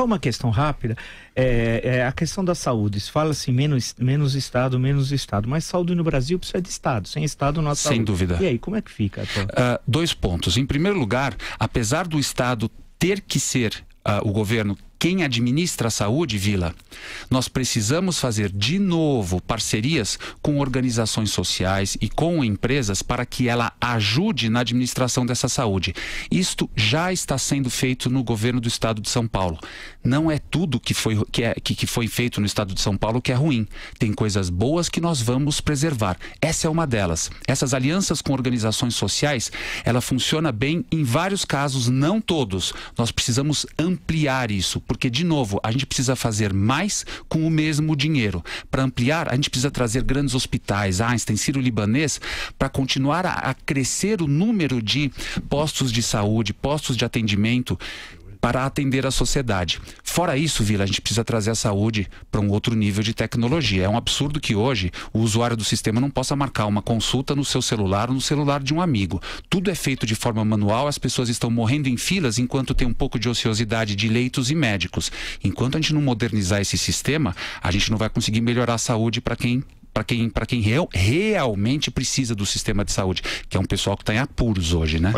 Só uma questão rápida. É, é a questão da saúde. Fala-se menos, menos Estado, menos Estado. Mas saúde no Brasil precisa de Estado. Sem Estado, nossa Sem saúde. dúvida. E aí, como é que fica? Uh, dois pontos. Em primeiro lugar, apesar do Estado ter que ser Uh, o governo quem administra a saúde, Vila, nós precisamos fazer de novo parcerias com organizações sociais e com empresas para que ela ajude na administração dessa saúde. Isto já está sendo feito no governo do estado de São Paulo. Não é tudo que foi, que é, que, que foi feito no estado de São Paulo que é ruim. Tem coisas boas que nós vamos preservar. Essa é uma delas. Essas alianças com organizações sociais, ela funciona bem em vários casos, não todos. Nós precisamos ampliar isso porque, de novo, a gente precisa fazer mais com o mesmo dinheiro. Para ampliar, a gente precisa trazer grandes hospitais, Einstein, Ciro Libanês, para continuar a, a crescer o número de postos de saúde, postos de atendimento para atender a sociedade. Fora isso, Vila, a gente precisa trazer a saúde para um outro nível de tecnologia. É um absurdo que hoje o usuário do sistema não possa marcar uma consulta no seu celular ou no celular de um amigo. Tudo é feito de forma manual, as pessoas estão morrendo em filas enquanto tem um pouco de ociosidade de leitos e médicos. Enquanto a gente não modernizar esse sistema, a gente não vai conseguir melhorar a saúde para quem para quem, pra quem real, realmente precisa do sistema de saúde, que é um pessoal que está em apuros hoje, né?